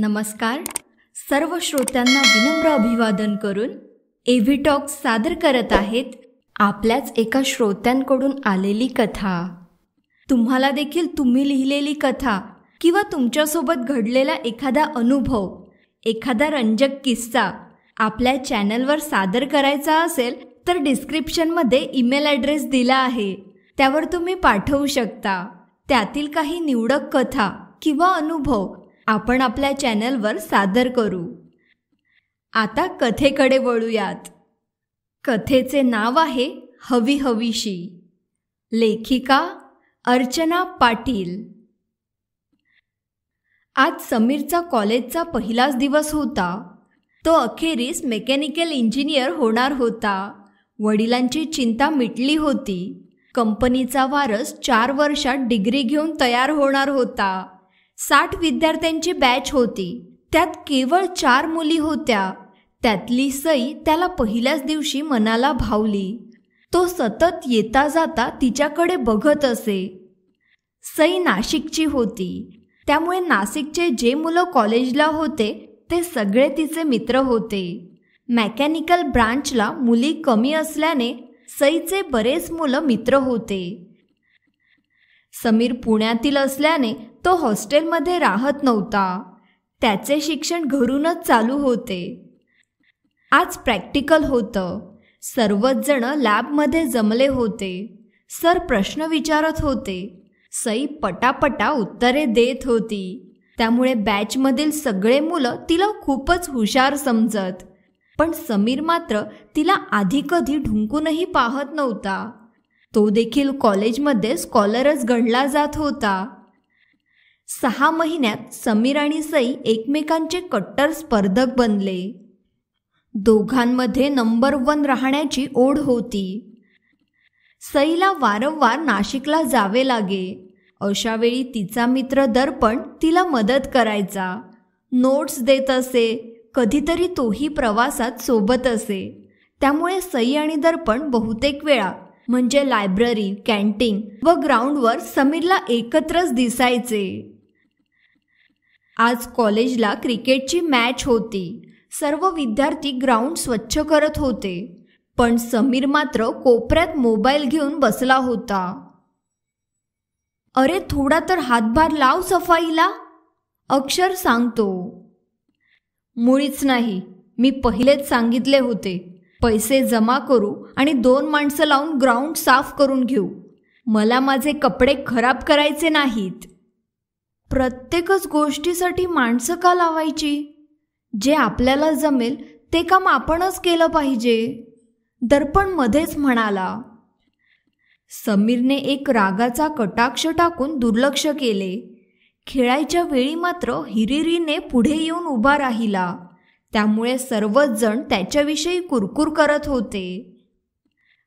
नमस्कार सर्व श्रोत्यांना विनम्र अभिवादन करून एव्ही टॉक सादर करत आहेत आपल्याच एका श्रोत्यांकडून आलेली कथा तुम्हाला देखील तुम्ही लिहिलेली कथा किंवा तुमच्यासोबत घडलेला एखादा अनुभव एखादा रंजक किस्सा आपल्या चॅनलवर सादर करायचा असेल तर डिस्क्रिप्शनमध्ये ईमेल ॲड्रेस दिला आहे त्यावर तुम्ही पाठवू शकता त्यातील काही निवडक कथा किंवा अनुभव आपण आपल्या चॅनलवर सादर करू आता कथेकडे वळूयात कथेचे नाव आहे हवी हवीशी लेखिका अर्चना पाटील आज समीरचा कॉलेजचा पहिलाच दिवस होता तो अखेरीस मेकॅनिकल इंजिनियर होणार होता वडिलांची चिंता मिटली होती कंपनीचा वारस चार वर्षात डिग्री घेऊन तयार होणार होता साठ विद्यार्थ्यांची बॅच होती त्यात केवळ चार मुली होत्या त्यातली सई त्याला पहिल्याच दिवशी मनाला भावली तो सतत येता जाता तिच्याकडे बघत असे सई नाशिकची होती त्यामुळे नाशिकचे जे मुलं कॉलेजला होते ते सगळे तिचे मित्र होते मेकॅनिकल ब्रांचला मुली कमी असल्याने सईचे बरेच मुलं मित्र होते समीर पुण्यातील असल्याने तो हॉस्टेलमध्ये राहत नव्हता त्याचे शिक्षण घरूनच चालू होते आज प्रॅक्टिकल होतं सर्वच जण लॅबमध्ये जमले होते सर प्रश्न विचारत होते सई पटापटा उत्तरे देत होती त्यामुळे बॅचमधील सगळे मुलं तिला खूपच हुशार समजत पण समीर मात्र तिला आधी कधी ढुंकूनही पाहत नव्हता तो देखील कॉलेजमध्ये स्कॉलरच घडला जात होता सहा महिन्यात समीर आणि सई एकमेकांचे कट्टर स्पर्धक बनले दोघांमध्ये नंबर वन राहण्याची ओढ होती सईला वारंवार नाशिकला जावे लागे अशावेळी तिचा मित्र दर्पण तिला मदत करायचा नोट्स देत असे कधीतरी तोही प्रवासात सोबत असे त्यामुळे सई आणि दर्पण बहुतेक वेळा म्हणजे लायब्ररी कॅन्टीन व ग्राउंडवर समीरला एकत्रच दिसायचे आज कॉलेजला क्रिकेटची मॅच होती सर्व विद्यार्थी ग्राउंड स्वच्छ करत होते पण समीर मात्र कोपऱ्यात मोबाईल घेऊन बसला होता अरे थोडा तर हातभार लाव सफाईला अक्षर सांगतो मुळीच नाही मी पहिलेच सांगितले होते पैसे जमा करू आणि दोन माणसं लावून ग्राउंड साफ करून घेऊ मला माझे कपडे खराब करायचे नाहीत प्रत्येकच गोष्टीसाठी माणसं का लावायची जे आपल्याला जमेल ते काम आपणच केलं पाहिजे दर्पण मध्येच म्हणाला समीरने एक रागाचा कटाक्ष टाकून दुर्लक्ष केले खेळायच्या वेळी मात्र हिरिरीने पुढे येऊन उभा राहिला त्यामुळे सर्वच जण त्याच्याविषयी कुरकुर करत होते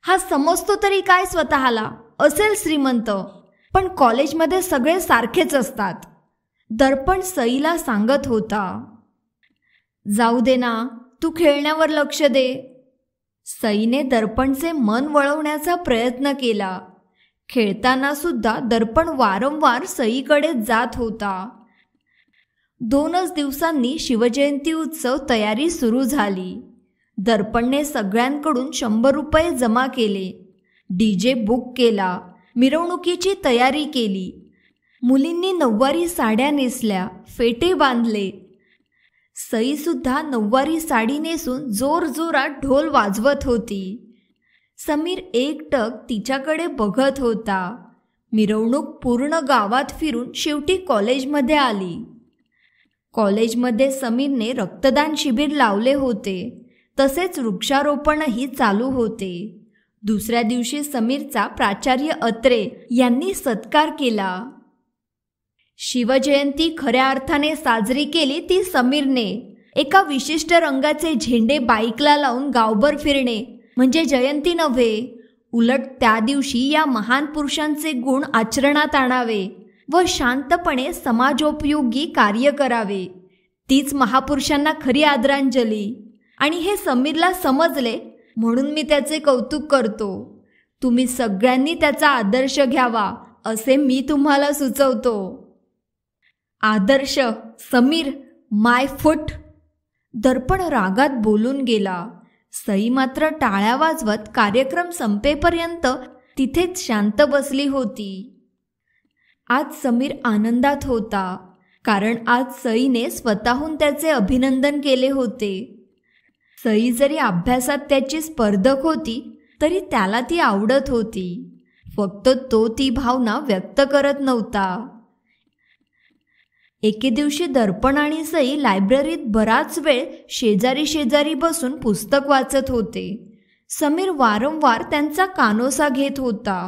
हा समजतो तरी काय स्वतःला असेल श्रीमंत पण कॉलेजमध्ये सगळे सारखेच असतात दर्पण सईला सांगत होता जाऊ दे ना तू खेळण्यावर लक्ष दे सईने दर्पणचे मन वळवण्याचा प्रयत्न केला खेळताना सुद्धा दर्पण वारंवार सईकडे जात होता दोनच दिवसांनी शिवजयंती उत्सव तयारी सुरू झाली दर्पणने सगळ्यांकडून शंभर रुपये जमा केले डी जे बुक केला मिरवणुकीची तयारी केली मुलींनी नऊवारी साड्या नेसल्या फेटे बांधले सईसुद्धा नऊवारी साडी नेसून जोरजोरात ढोल वाजवत होती समीर एकटक तिच्याकडे बघत होता मिरवणूक पूर्ण गावात फिरून शेवटी कॉलेजमध्ये आली कॉलेजमध्ये समीरने रक्तदान शिबिर लावले होते तसेच वृक्षारोपणही चालू होते दुसऱ्या दिवशी समीरचा प्राचार्य अत्रे यांनी सत्कार केला शिवजयंती खऱ्या अर्थाने साजरी केली ती समीरने एका विशिष्ट रंगाचे झेंडे बाईकला लावून गावभर फिरणे म्हणजे जयंती नव्हे उलट त्या दिवशी या महान पुरुषांचे गुण आचरणात आणावे व शांतपणे समाजोपयोगी कार्य करावे तीच महापुरुषांना खरी आदरांजली आणि हे समीरला समजले म्हणून मी त्याचे कौतुक करतो तुम्ही सगळ्यांनी त्याचा आदर्श घ्यावा असे मी तुम्हाला सुचवतो आदर्श समीर माय फुट दर्पण रागात बोलून गेला सई मात्र टाळ्या वाजवत कार्यक्रम संपेपर्यंत तिथेच शांत बसली होती आज समीर आनंदात होता कारण आज सईने स्वतःहून त्याचे अभिनंदन केले होते सई जरी अभ्यासात त्याची स्पर्धक होती तरी त्याला ती आवडत होती फक्त तो ती भावना व्यक्त करत नव्हता एके दिवशी दर्पण आणि सई लायब्ररीत बराच वेळ शेजारी शेजारी बसून पुस्तक वाचत होते समीर वारंवार त्यांचा कानोसा घेत होता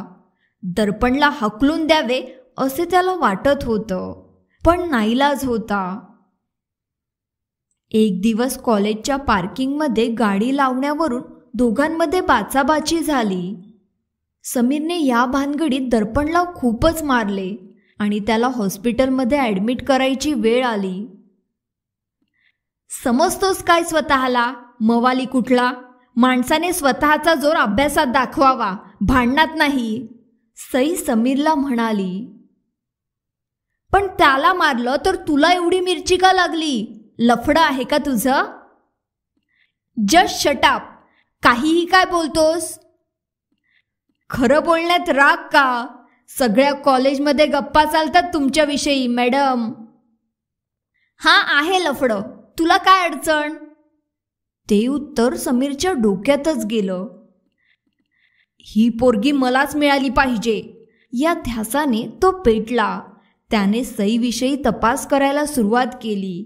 दर्पणला हकलून द्यावे असे त्याला वाटत होतं पण नाईलाज होता एक दिवस कॉलेजच्या पार्किंगमध्ये गाडी लावण्यावरून दोघांमध्ये बाचाबाची झाली समीरने या भानगडीत दर्पणला खूपच मारले आणि त्याला हॉस्पिटलमध्ये ॲडमिट करायची वेळ आली समजतोस काय स्वतःला मवाली कुठला माणसाने स्वतःचा जोर अभ्यासात दाखवावा भांडणात नाही सई समीरला म्हणाली पण त्याला मारलं तर तुला एवढी मिरची का लागली लफडं आहे का तुझं जस्ट शटाप काहीही काय बोलतोस खरं बोलण्यात राग का सगळ्या कॉलेजमध्ये गप्पा चालतात तुमच्याविषयी मॅडम हा आहे लफडं तुला काय अडचण ते उत्तर समीरच्या डोक्यातच गेलं ही पोरगी मलाच मिळाली पाहिजे या ध्यासाने तो पेटला त्याने सईविषयी तपास करायला सुरुवात केली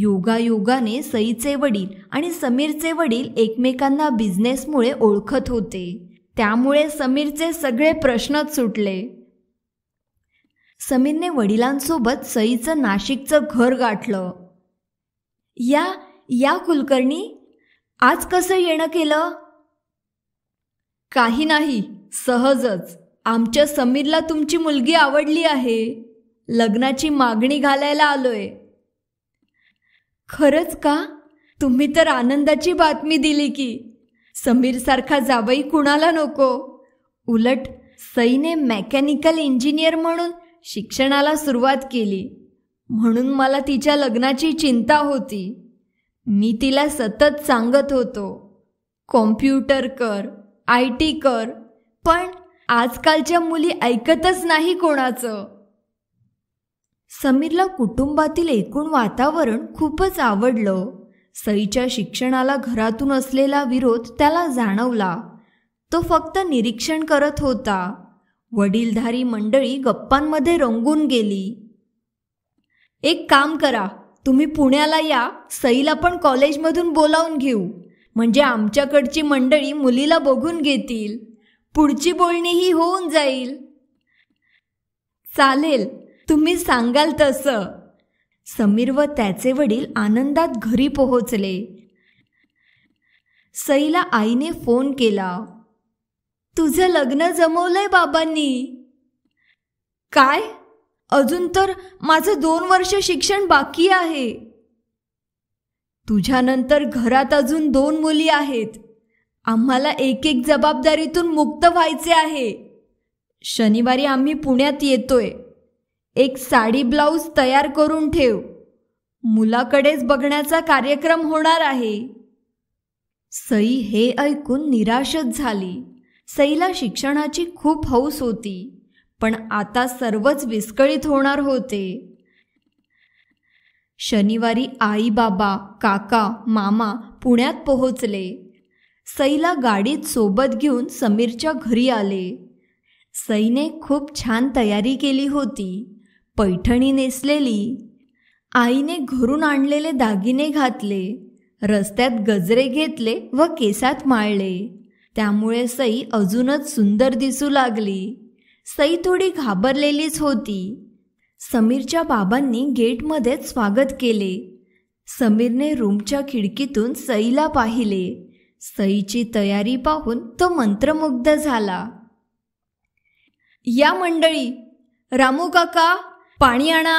योगायोगाने सईचे वडील आणि समीरचे वडील एकमेकांना बिझनेसमुळे ओळखत होते त्यामुळे समीरचे सगळे प्रश्नच सुटले समीरने वडिलांसोबत सईचं नाशिकचं घर गाठलं या या कुलकर्णी आज कसं येणं केलं काही नाही सहजच आमच्या समीरला तुमची मुलगी आवडली आहे लग्नाची मागणी घालायला आलोय खरंच का तुम्ही तर आनंदाची बातमी दिली की समीर सारखा जावई कुणाला नको उलट सईने मेकॅनिकल इंजिनियर म्हणून शिक्षणाला सुरुवात केली म्हणून मला तिच्या लग्नाची चिंता होती मी तिला सतत सांगत होतो कॉम्प्युटर कर आय टी कर पण आजकालच्या मुली ऐकतच नाही कोणाचं समीरला कुटुंबातील एकूण वातावरण खूपच आवडलं सईच्या शिक्षणाला घरातून असलेला विरोध त्याला जाणवला तो फक्त निरीक्षण करत होता वडीलधारी मंडळी गप्पांमध्ये रंगून गेली एक काम करा तुम्ही पुण्याला या सईला पण कॉलेजमधून बोलावून घेऊ म्हणजे आमच्याकडची मंडळी मुलीला बघून घेतील पुढची बोलणीही होऊन जाईल चालेल तुम्ही सांगाल तसं समीर व त्याचे वडील आनंदात घरी पोहोचले सईला आईने फोन केला तुझं लग्न जमवलंय बाबांनी काय अजून तर माझं दोन वर्ष शिक्षण बाकी आहे तुझ्यानंतर घरात अजून दोन मुली आहेत आम्हाला एक एक जबाबदारीतून मुक्त व्हायचे आहे शनिवारी आम्ही पुण्यात येतोय एक साडी ब्लाऊज तयार करून ठेव मुलाकडेच बघण्याचा कार्यक्रम होणार आहे सई हे ऐकून निराशच झाली सईला शिक्षणाची खूप हौस होती पण आता सर्वच विस्कळीत होणार होते शनिवारी आई बाबा काका मामा पुण्यात पोहोचले सईला गाडीत सोबत घेऊन समीरच्या घरी आले सईने खूप छान तयारी केली होती पैठणी नेसलेली आईने घरून आणलेले दागिने घातले रस्त्यात गजरे घेतले व केसात माळले त्यामुळे सई अजूनच सुंदर दिसू लागली सई थोडी घाबरलेलीच होती समीरच्या बाबांनी गेटमध्येच स्वागत केले समीरने रूमच्या खिडकीतून सईला पाहिले सईची तयारी पाहून तो मंत्रमुग्ध झाला या मंडळी रामू काका पाणी आणा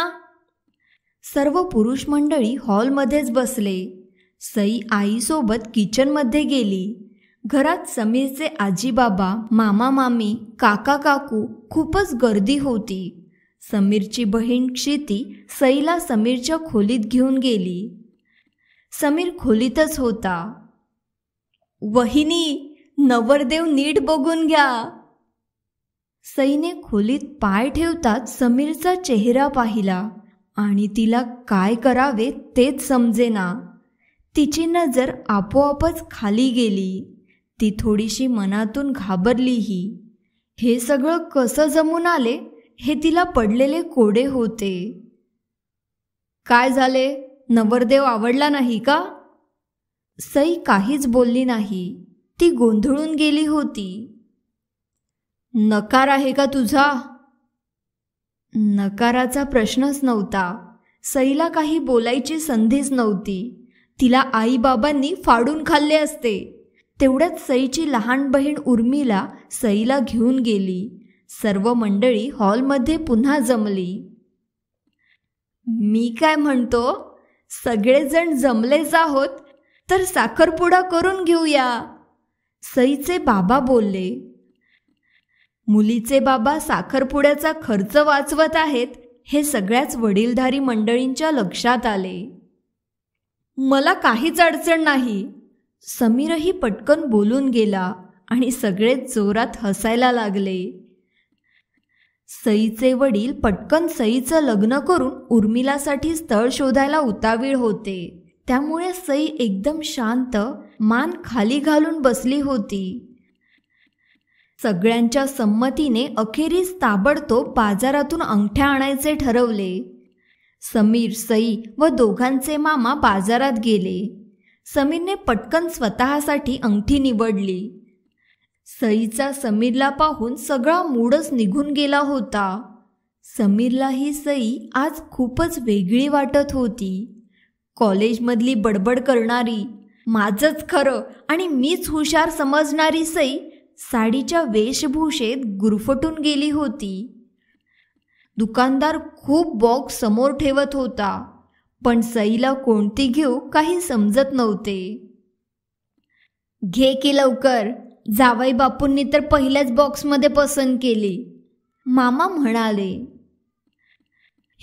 सर्व पुरुष मंडळी हॉलमध्येच बसले सई आईसोबत किचनमध्ये गेली घरात समीरचे आजीबाबा मामा मामी काका काकू खूपच गर्दी होती समीरची बहीण क्षिती सईला समीरच्या खोलीत घेऊन गेली समीर खोलीतच होता वहिनी नवरदेव नीट बघून घ्या सईने खोलीत पाय ठेवताच समीरचा चेहरा पाहिला आणि तिला काय करावे तेच समजेना तिची नजर आपोआपच खाली गेली ती थोडीशी मनातून घाबरलीही हे सगळं कसं जमून आले हे तिला पडलेले कोडे होते काय झाले नवरदेव आवडला नाही का सई काहीच बोलली नाही ती गोंधळून गेली होती नकार आहे का तुझा नकाराचा प्रश्नच नव्हता सईला काही बोलायची संधीच नव्हती तिला आईबाबांनी फाडून खाल्ले असते तेवढ्यात सईची लहान बहीण उर्मीला सईला घेऊन गेली सर्व मंडळी हॉलमध्ये पुन्हा जमली मी काय म्हणतो सगळेजण जमलेच आहोत तर साखरपुडा करून घेऊया सईचे बाबा बोलले मुलीचे बाबा साखरपुड्याचा खर्च वाचवत आहेत हे सगळ्याच वडीलधारी मंडळींच्या लक्षात आले मला काहीच अडचण नाही समीरही पटकन बोलून गेला आणि सगळेच जोरात हसायला लागले सईचे वडील पटकन सईचं लग्न करून उर्मिलासाठी स्थळ शोधायला उतावीळ होते त्यामुळे सई एकदम शांत मान खाली घालून बसली होती सगळ्यांच्या संमतीने अखेरीस ताबडतोब बाजारातून अंगठ्या आणायचे ठरवले समीर सई व दोघांचे मामा बाजारात गेले समीरने पटकन स्वतःसाठी अंगठी निवडली सईचा समीरला पाहून सगळा मूडच निघून गेला होता समीरला ही सई आज खूपच वेगळी वाटत होती कॉलेजमधली बडबड करणारी माझंच खरं आणि मीच हुशार समजणारी सई साडीच्या वेशभूषेत गुरफटून गेली होती दुकानदार खूप बॉक्स समोर ठेवत होता पण सईला कोणती घेऊ काही समजत नव्हते घे की लवकर जावाई बापूंनी तर पहिल्याच बॉक्समध्ये पसंत केली मामा म्हणाले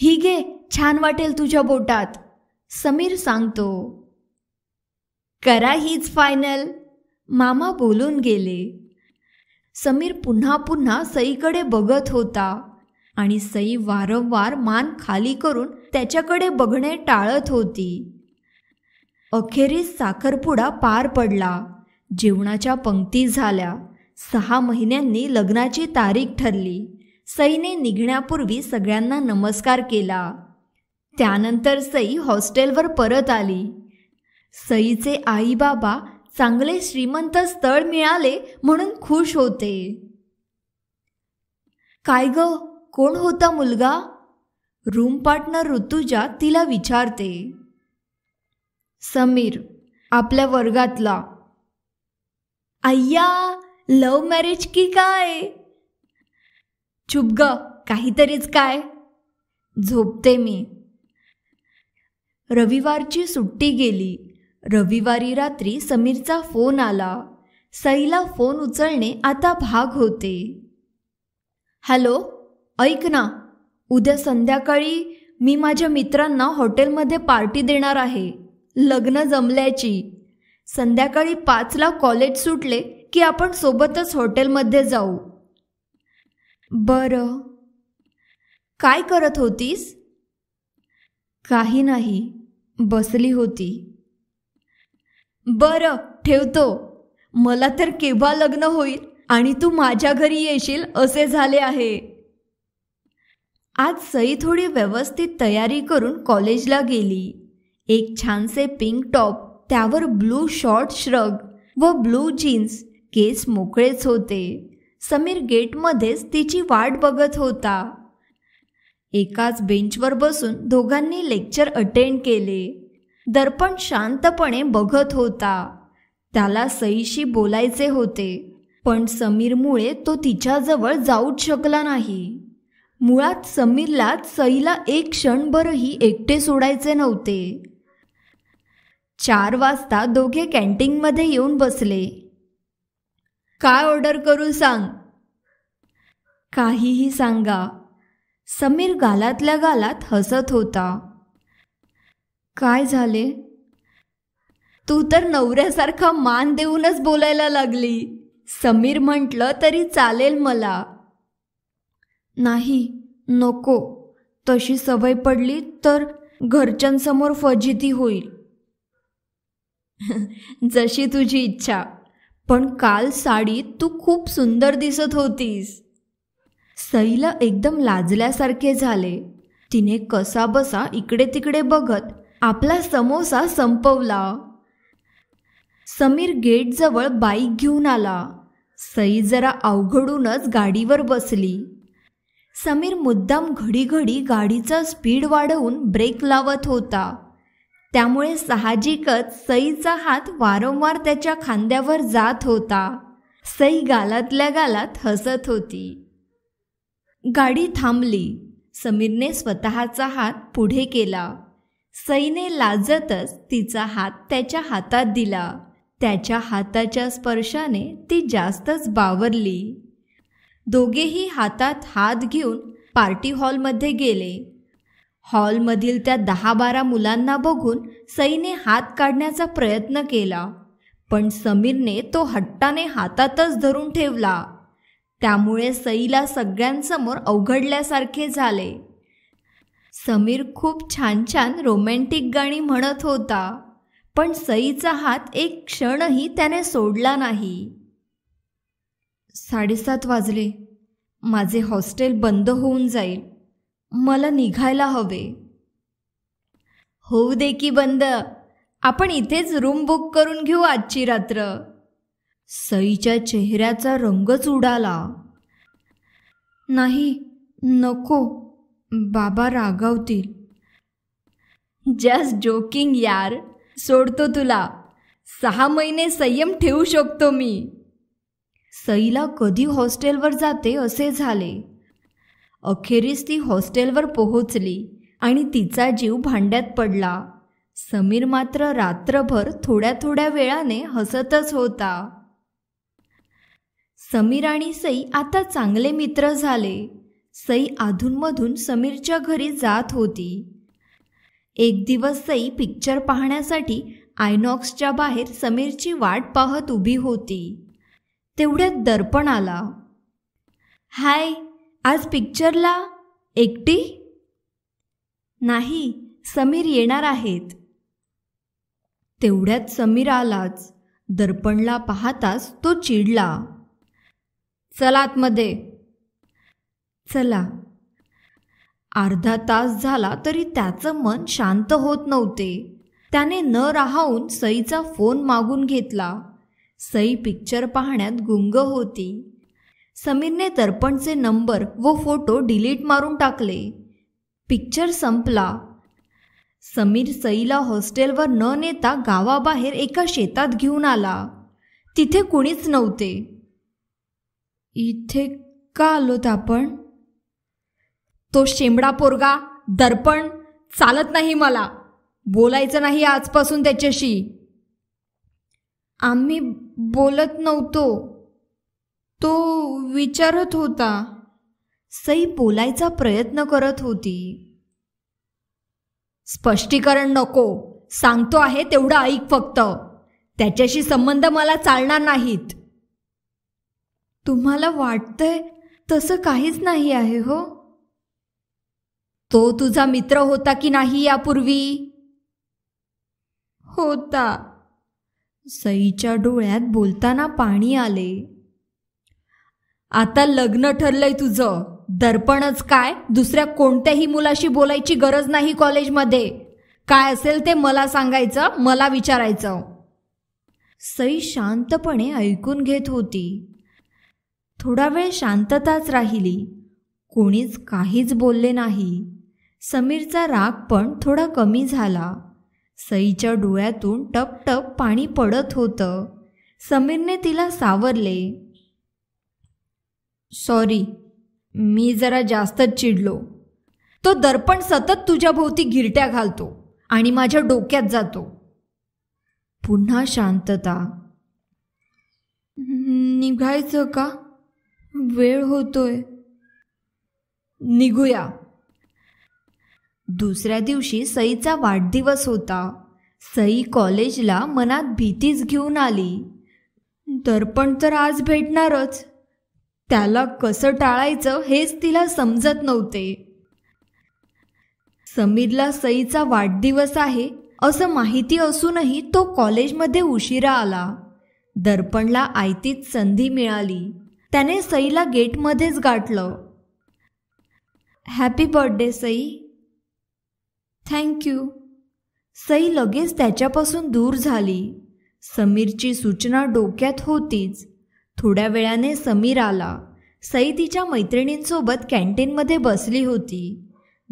ही घे छान वाटेल तुझ्या बोटात समीर सांगतो करा हीच फायनल मामा बोलून गेले समीर पुन्हा पुन्हा सईकडे बघत होता आणि सई वारंवार मान खाली करून त्याच्याकडे बघणे टाळत होती अखेरीस साखरपुडा पार पडला जेवणाच्या पंक्ती झाल्या सहा महिन्यांनी लग्नाची तारीख ठरली सईने निघण्यापूर्वी सगळ्यांना नमस्कार केला त्यानंतर सई हॉस्टेलवर परत आली सईचे आईबाबा चांगले श्रीमंत स्थळ मिळाले म्हणून खुश होते काय ग कोण होता मुलगा रूम पार्टनर ऋतुजा तिला विचारते समीर आपल्या वर्गातला अय्या लव मॅरेज की काय चुप काहीतरीच काय झोपते मी रविवारची सुट्टी गेली रविवारी रात्री समीरचा फोन आला सईला फोन उचलणे आता भाग होते हॅलो ऐक ना उद्या संध्याकाळी मी माझ्या मित्रांना हॉटेलमध्ये पार्टी देणार आहे लग्न जमल्याची संध्याकाळी पाचला कॉलेज सुटले की आपण सोबतच हॉटेलमध्ये जाऊ बरं काय करत होतीस काही नाही बसली होती बरं ठेवतो मला तर केव्हा लग्न होईल आणि तू माझ्या घरी येशील असे झाले आहे आज सई थोडी व्यवस्थित तयारी करून कॉलेजला गेली एक छानसे पिंक टॉप त्यावर ब्लू शॉर्ट श्रग व ब्लू जीन्स केस मोकळेच होते समीर गेटमध्येच तिची वाट बघत होता एकाच बेंचवर बसून दोघांनी लेक्चर अटेंड केले दर्पण शांतपणे बघत होता त्याला सईशी बोलायचे होते पण समीरमुळे तो तिच्याजवळ जाऊच शकला नाही मुळात समीरला सईला एक क्षणभरही एकटे सोडायचे नव्हते चार वाजता दोघे कॅन्टीनमध्ये येऊन बसले काय ऑर्डर करू सांग काहीही सांगा समीर गालातल्या गालात हसत होता काय झाले तू तर नवऱ्यासारखा मान देऊनच बोलायला लागली समीर म्हटलं तरी चालेल मला नाही नको तशी सवय पडली तर घरच्यांसमोर फजिती होईल जशी तुझी इच्छा पण काल साडी तू खूप सुंदर दिसत होतीस सईला एकदम लाजल्यासारखे झाले तिने कसा बसा इकडे तिकडे बघत आपला समोसा संपवला समीर गेटजवळ बाईक घेऊन आला सई जरा अवघडूनच गाडीवर बसली समीर मुद्दाम घडीघडी गाडीचा स्पीड वाढवून ब्रेक लावत होता त्यामुळे साहजिकच सईचा हात वारंवार त्याच्या खांद्यावर जात होता सई गालातल्या गालात हसत होती गाडी थांबली समीरने स्वतःचा हात पुढे केला सईने लाजतच तिचा हात त्याच्या हातात दिला त्याच्या हाताच्या स्पर्शाने ती जास्तच बावरली दोघेही हातात हात घेऊन पार्टी हॉलमध्ये गेले हॉलमधील त्या दहा बारा मुलांना बघून सईने हात काढण्याचा प्रयत्न केला पण समीरने तो हट्टाने हातातच धरून ठेवला त्यामुळे सईला सगळ्यांसमोर अवघडल्यासारखे झाले समीर खूप छान छान रोमॅन्टिक गाणी म्हणत होता पण सईचा हात एक क्षणही त्याने सोडला नाही साडेसात वाजले माझे हॉस्टेल बंद होऊन जाईल मला निघायला हवे होऊ दे की बंद आपण इथेच रूम बुक करून घेऊ आजची रात्र सईच्या चेहऱ्याचा रंगच उडाला नाही नको बाबा रागावतील जस्ट जोकिंग यार सोडतो तुला सहा महिने संयम ठेवू शकतो मी सईला कधी हॉस्टेलवर जाते असे झाले अखेरीस ती हॉस्टेलवर पोहोचली आणि तिचा जीव भांड्यात पडला समीर मात्र रात्रभर थोड्या थोड्या वेळाने हसतच होता समीर आणि सई आता चांगले मित्र झाले सई अधूनमधून समीरच्या घरी जात होती एक दिवस सई पिक्चर पाहण्यासाठी आयनॉक्सच्या बाहेर समीरची वाट पाहत उभी होती तेवढ्यात दर्पण आला हाय आज पिक्चरला एकटी नाही समीर येणार आहेत तेवढ्यात समीर आलाच दर्पणला पाहताच तो चिडला चलात आतमध्ये चला अर्धा तास झाला तरी त्याचं मन शांत होत नव्हते त्याने न राहून सईचा फोन मागून घेतला सई पिक्चर पाहण्यात गुंग होती समीरने दर्पणचे नंबर व फोटो डिलीट मारून टाकले पिक्चर संपला समीर सईला हॉस्टेलवर न नेता गावाबाहेर एका शेतात घेऊन आला तिथे कुणीच नव्हते इथे का आलोत आपण तो शेंबडा पोरगा दर्पण चालत नाही मला बोलायचं नाही आजपासून त्याच्याशी आम्ही बोलत नव्हतो तो विचारत होता सई बोलायचा प्रयत्न करत होती स्पष्टीकरण नको सांगतो आहे तेवढं ऐक फक्त त्याच्याशी संबंध मला चालणार नाहीत तुम्हाला वाटतंय तसं काहीच नाही आहे हो तो तुझा मित्र होता की नाही यापूर्वी होता सईच्या डोळ्यात बोलताना पाणी आले आता लग्न ठरलंय तुझं दर्पणच काय दुसऱ्या कोणत्याही मुलाशी बोलायची गरज नाही कॉलेजमध्ये काय असेल ते मला सांगायचं मला विचारायचं सई शांतपणे ऐकून घेत होती थोडा वेळ शांतताच राहिली कोणीच काहीच बोलले नाही समीरचा राग पण थोडा कमी झाला सईच्या डोळ्यातून टप पाणी पडत होतं समीरने तिला सावरले सॉरी मी जरा जास्तच चिडलो तो दर्पण सतत तुझ्या भोवती गिरट्या घालतो आणि माझ्या डोक्यात जातो पुन्हा शांतता निघायचं का वेळ होतोय निघूया दुसऱ्या दिवशी सईचा वाढदिवस होता सई कॉलेजला मनात भीतीच घेऊन आली दर्पण तर आज भेटणारच त्याला कसं टाळायचं हेच तिला समजत नव्हते समीरला सईचा वाढदिवस आहे असं माहिती असूनही तो कॉलेजमध्ये उशिरा आला दर्पणला आयतीच संधी मिळाली त्याने सईला गेटमध्येच गाठलं happy birthday Sai thank you Sai लगेच त्याच्यापासून दूर झाली समीरची सूचना डोक्यात होतीच थोड्या वेळाने समीर आला सई तिच्या मैत्रिणींसोबत कॅन्टीनमध्ये बसली होती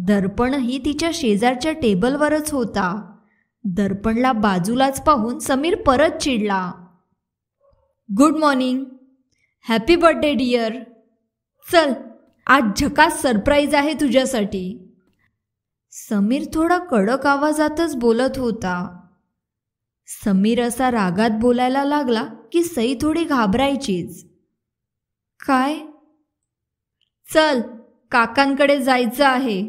दर्पणही तिच्या शेजारच्या टेबलवरच होता दर्पणला बाजूलाच पाहून समीर परत चिडला good morning happy birthday dear चल आज झकास सरप्राईज आहे तुझ्यासाठी समीर थोडा कडक आवाजातच बोलत होता समीर असा रागात बोलायला लागला की सई थोडी घाबरायचीच काय चल काकांकडे जायचं आहे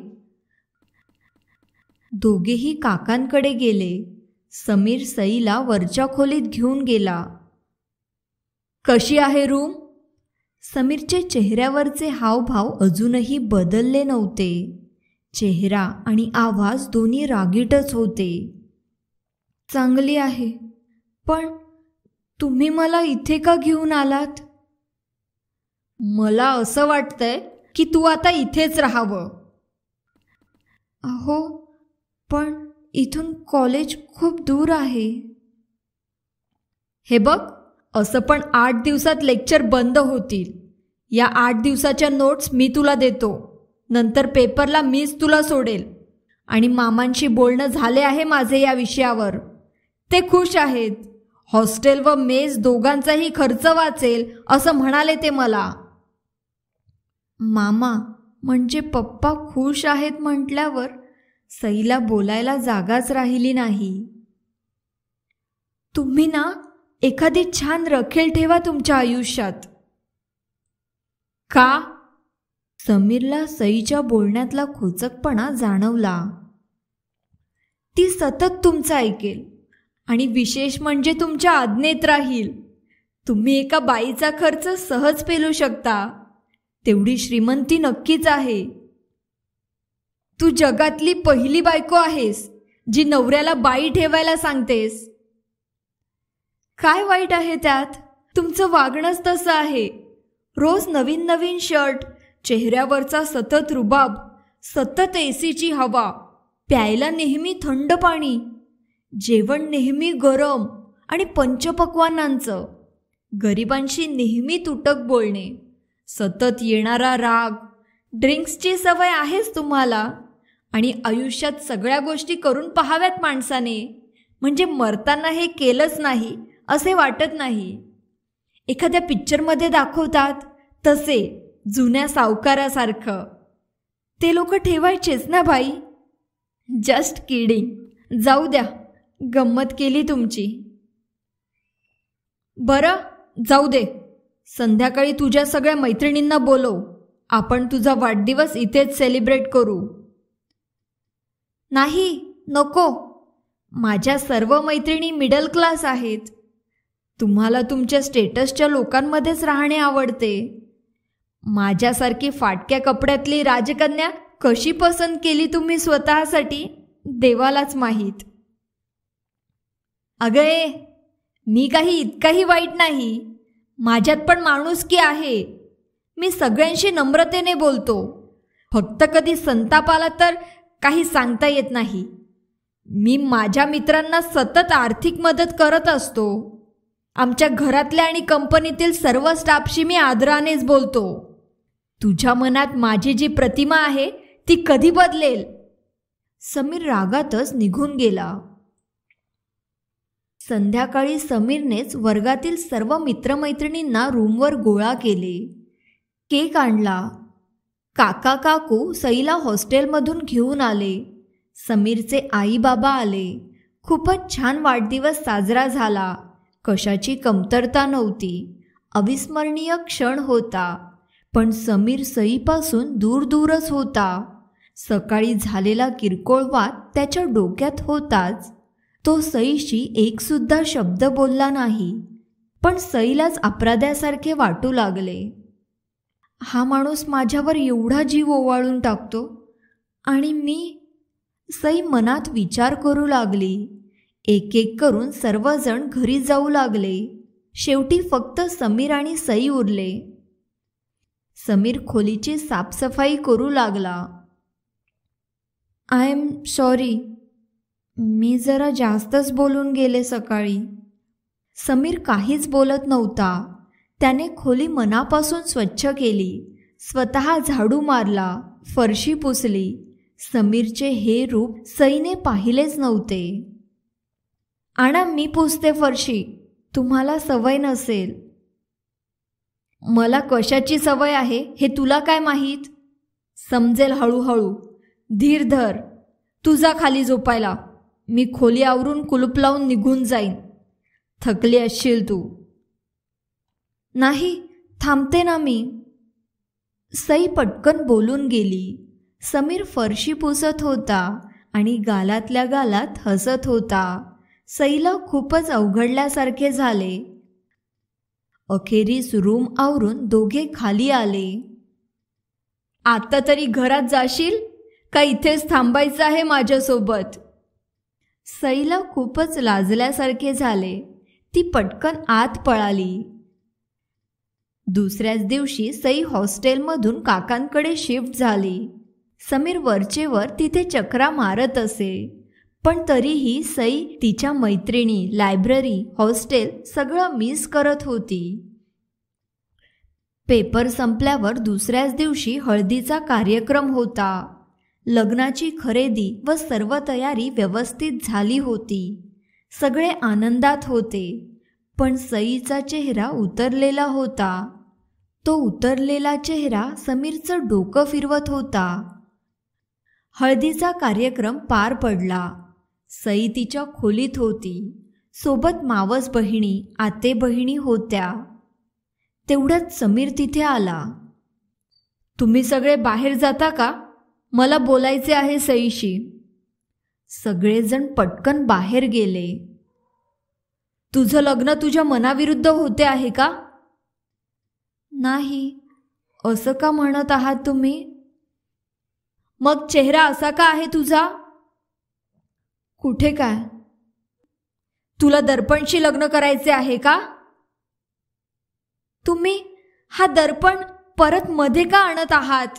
दोघेही काकांकडे गेले समीर सईला वरच्या खोलीत घेऊन गेला कशी आहे रूम समीरचे चेहऱ्यावरचे हावभाव अजूनही बदलले नव्हते चेहरा आणि आवाज दोन्ही रागीटच होते चांगली आहे पण तुम्ही मला इथे का घेऊन आलात मला असं वाटतंय की तू आता इथेच राहावं अहो पण इथून कॉलेज खूप दूर आहे हे बघ असं पण आठ दिवसात लेक्चर बंद होतील या आठ दिवसाच्या नोट्स मी तुला देतो नंतर पेपरला मीच तुला सोडेल आणि मामांशी बोलणं झाले आहे माझे या विषयावर ते खुश आहेत हॉस्टेल व मेज दोघांचाही खर्च वाचेल असं म्हणाले ते मला मामा म्हणजे पप्पा खुश आहेत म्हटल्यावर सईला बोलायला जागाच राहिली नाही तुम्ही ना एखादी छान रखेल ठेवा तुमच्या आयुष्यात का समीरला सईच्या बोलण्यातला खोचकपणा जाणवला ती सतत तुमचं ऐकेल आणि विशेष म्हणजे तुमच्या आज्ञेत राहील तुम्ही एका बाईचा खर्च सहज पेलू शकता तेवढी श्रीमंती नक्कीच आहे तू जगातली पहिली बायको आहेस जी नवऱ्याला बाई ठेवायला सांगतेस काय वाईट आहे त्यात तुमचं वागणंच तसं आहे रोज नवीन नवीन शर्ट चेहऱ्यावरचा सतत रुबाब सतत एसीची हवा प्यायला नेहमी थंड पाणी जेवण नेहमी गरम आणि पंचपक्वानांचं गरिबांशी नेहमी तुटक बोलणे सतत येणारा राग ड्रिंक्सची सवय आहेच तुम्हाला आणि आयुष्यात सगळ्या गोष्टी करून पहाव्यात माणसाने म्हणजे मरताना हे केलंच नाही असे वाटत नाही एखाद्या पिक्चरमध्ये दाखवतात तसे जुन्या सावकारासारखं ते लोक ठेवायचेच ना भाई जस्ट किडिंग जाऊ द्या गंमत केली तुमची बरं जाऊ दे संध्याकाळी तुझ्या सगळ्या मैत्रिणींना बोलव आपण तुझा वाढदिवस इथेच सेलिब्रेट करू नाही नको माझ्या सर्व मैत्रिणी मिडल क्लास आहेत तुम्हाला तुमच्या स्टेटसच्या लोकांमध्येच राहणे आवडते माझ्यासारखी फाटक्या कपड्यातली राजकन्या कशी पसंत केली तुम्ही स्वतःसाठी देवालाच माहीत अगं मी काही इतकाही वाईट नाही माझ्यात पण माणूस की आहे मी सगळ्यांशी नम्रतेने बोलतो फक्त कधी संताप आला तर काही सांगता येत नाही मी माझ्या मित्रांना सतत आर्थिक मदत करत असतो आमच्या घरातल्या आणि कंपनीतील सर्व स्टाफशी मी आदरानेच बोलतो तुझ्या मनात माझी जी प्रतिमा आहे ती कधी बदलेल समीर रागातच निघून गेला संध्याकाळी समीरनेच वर्गातील सर्व मित्रमैत्रिणींना रूमवर गोळा केले केक आणला काका काकू सईला हॉस्टेलमधून घेऊन आले समीरचे आई बाबा आले खूपच छान वाढदिवस साजरा झाला कशाची कमतरता नव्हती अविस्मरणीय क्षण होता पण समीर सईपासून दूर दूरच होता सकाळी झालेला किरकोळ वाद त्याच्या डोक्यात होताच तो सईशी एकसुद्धा शब्द बोलला नाही पण सईलाच अपराध्यासारखे वाटू लागले हा माणूस माझ्यावर एवढा जीव ओवाळून टाकतो आणि मी सई मनात विचार करू लागली एक एक करून सर्वजण घरी जाऊ लागले शेवटी फक्त समीर आणि सई उरले समीर खोलीची साफसफाई करू लागला आय एम सॉरी मी जरा जास्तच बोलून गेले सकाळी समीर काहीच बोलत नव्हता त्याने खोली मनापासून स्वच्छ केली स्वतः झाडू मारला फरशी पुसली समीरचे हे रूप सईने पाहिलेच नव्हते आणा मी पुसते फरशी तुम्हाला सवय नसेल मला कशाची सवय आहे हे तुला काय माहीत समजेल हळूहळू धीर धर तुझा खाली झोपायला मी खोली आवरून कुलूप लावून निघून जाईन थकली असशील तू नाही थांबते ना मी सई पटकन बोलून गेली समीर फरशी पुसत होता आणि गालातल्या गालात हसत होता सईला खूपच अवघडल्यासारखे झाले अखेरीस रूम आवरून दोघे खाली आले आता तरी घरात जाशील का इथेच थांबायचं आहे माझ्यासोबत सईला खूपच लाजल्यासारखे झाले ती पटकन आत पळाली दुसऱ्याच दिवशी सई हॉस्टेलमधून काकांकडे शिफ्ट झाली समीर वरचेवर तिथे चक्रा मारत असे पण तरीही सई तिच्या मैत्रिणी लायब्ररी हॉस्टेल सगळं मिस करत होती पेपर संपल्यावर दुसऱ्याच दिवशी हळदीचा कार्यक्रम होता लग्नाची खरेदी व सर्व तयारी व्यवस्थित झाली होती सगळे आनंदात होते पण सईचा चेहरा उतरलेला होता तो उतरलेला चेहरा समीरचं डोकं फिरवत होता हळदीचा कार्यक्रम पार पडला सई तिच्या खोलीत होती सोबत मावस बहिणी आते बहिणी होत्या तेवढ्यात समीर तिथे आला तुम्ही सगळे बाहेर जाता का मला बोलायचे आहे सईशी सगळेजण पटकन बाहेर गेले तुझं लग्न तुझ्या मनाविरुद्ध होते आहे का नाही असं का म्हणत आहात तुम्ही मग चेहरा असा का आहे तुझा कुठे काय तुला दर्पणशी लग्न करायचे आहे का तुम्ही हा दर्पण परत मध्ये का आणत आहात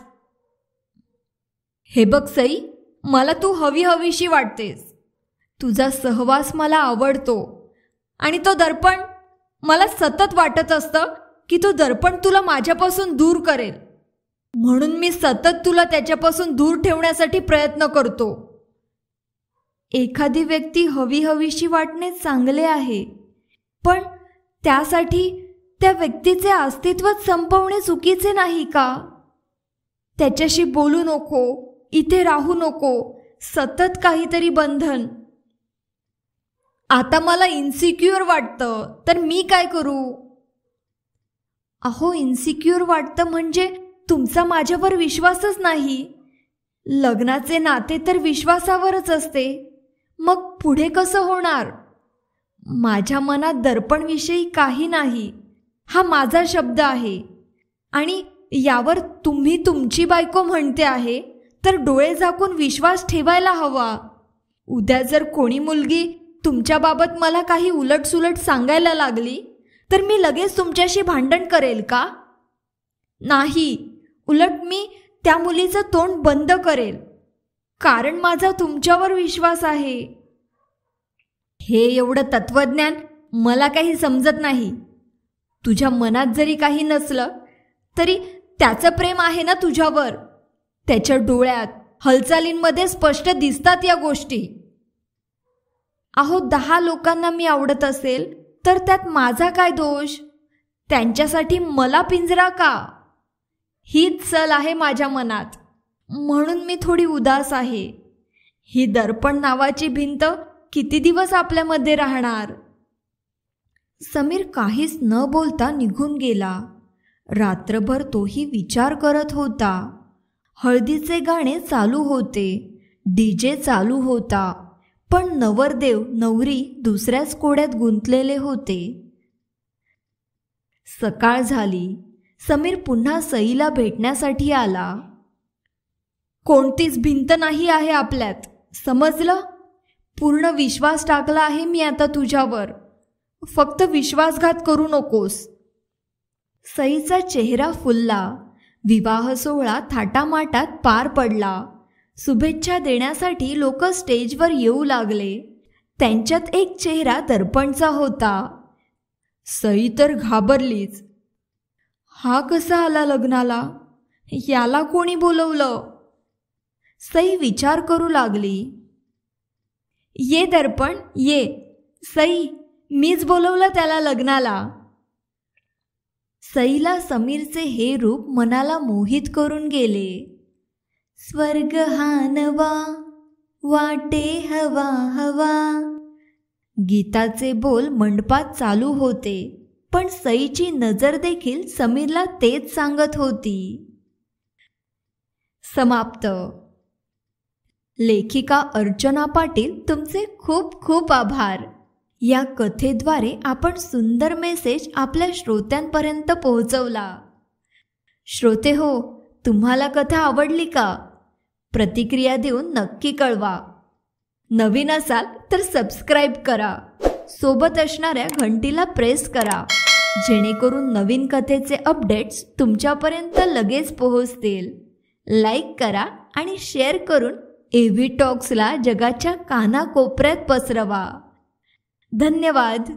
हे बघ सई मला तू हवी हवीशी वाटतेस तुझा सहवास मला आवडतो आणि तो दर्पण मला सतत वाटत असतं की तो दर्पण तुला माझ्यापासून दूर करेल म्हणून मी सतत तुला त्याच्यापासून दूर ठेवण्यासाठी प्रयत्न करतो एखादी व्यक्ती हवी हवीशी वाटणे चांगले आहे पण त्यासाठी त्या व्यक्तीचे अस्तित्व संपवणे चुकीचे नाही का त्याच्याशी बोलू नको इथे राहू नको सतत काहीतरी बंधन आता मला इन्सिक्युअर वाटतं तर मी काय करू अहो इन्सिक्युअर वाटतं म्हणजे तुमचा माझ्यावर विश्वासच नाही लग्नाचे नाते तर विश्वासावरच असते मग पुढे कसं होणार माझ्या मनात दर्पणविषयी काही नाही हा माझा शब्द आहे आणि यावर तुम्ही तुमची बायको म्हणते आहे तर डोळे झाकून विश्वास ठेवायला हवा उद्या जर कोणी मुलगी तुमच्याबाबत मला काही उलटसुलट सांगायला लागली तर मी लगेच तुमच्याशी भांडण करेल का नाही उलट मी त्या मुलीचं तोंड बंद करेल कारण माझा तुमच्यावर विश्वास आहे हे एवढं तत्वज्ञान मला काही समजत नाही तुझ्या मनात जरी काही नसलं तरी त्याचं प्रेम आहे ना तुझ्यावर त्याच्या डोळ्यात हालचालींमध्ये स्पष्ट दिसतात या गोष्टी अहो दहा लोकांना मी आवडत असेल तर त्यात माझा काय दोष त्यांच्यासाठी मला पिंजरा का हीच चल आहे माझ्या मनात म्हणून मी थोडी उदास आहे ही दर्पण नावाची भिंत किती दिवस आपल्यामध्ये राहणार समीर काहीच न बोलता निघून गेला रात्रभर तोही विचार करत होता हळदीचे गाणे चालू होते डीजे चालू होता पण नवरदेव नवरी दुसऱ्याच कोड्यात गुंतलेले होते सकाळ झाली समीर पुन्हा सईला भेटण्यासाठी आला कोणतीच भिंत नाही आहे आपल्यात समजलं पूर्ण विश्वास टाकला आहे मी आता तुझ्यावर फक्त विश्वासघात करू नकोस सईचा चेहरा फुलला विवाह सोहळा थाटामाटात पार पडला शुभेच्छा देण्यासाठी लोक स्टेजवर येऊ लागले त्यांच्यात एक चेहरा दर्पणचा होता सई तर घाबरलीच हा कसा आला लग्नाला याला कोणी बोलवलं सई विचार करू लागली ये दर्पण ये सई मीच बोलवलं त्याला लग्नाला सईला समीरचे हे रूप मनाला मोहित करून गेले स्वर्ग हा वाटे हवा हवा गीताचे बोल मंडपात चालू होते पण सईची नजर देखील समीरला तेच सांगत होती समाप्त लेखिका अर्चना पाटील तुमचे खूप खूप आभार या कथेद्वारे आपण सुंदर मेसेज आपल्या श्रोत्यांपर्यंत पोहोचवला श्रोते हो तुम्हाला कथा आवडली का प्रतिक्रिया देऊन नक्की कळवा नवीन असाल तर सबस्क्राईब करा सोबत असणाऱ्या घंटीला प्रेस करा जेणेकरून नवीन कथेचे अपडेट्स तुमच्यापर्यंत लगेच पोहोचतील लाईक करा आणि शेअर करून एव्ही टॉक्सला जगाच्या कानाकोपऱ्यात पसरवा धन्यवाद